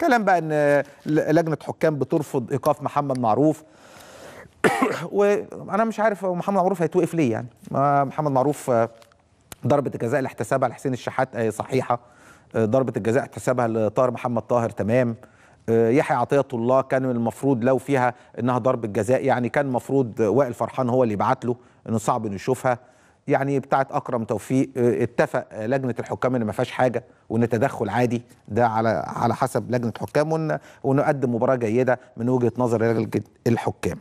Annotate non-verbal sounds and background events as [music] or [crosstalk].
كلام بقى ان لجنه حكام بترفض ايقاف محمد معروف [coughs] وانا مش عارف محمد معروف هيتوقف ليه يعني محمد معروف آه، آه، آه، ضربه الجزاء اللي احتسبها لحسين الشحات صحيحه ضربه الجزاء احتسبها لطاهر محمد طاهر تمام يحيى عطيه الله كان المفروض لو فيها انها ضربه جزاء يعني كان المفروض وائل فرحان هو اللي يبعت له انه صعب انه يشوفها يعني بتاعت اكرم توفيق آه، اتفق آه، لجنه الحكام ان ما فيهاش حاجه وان تدخل عادي ده على على حسب لجنه الحكام ونقدم مباراه جيده من وجهه نظر لجنه الحكام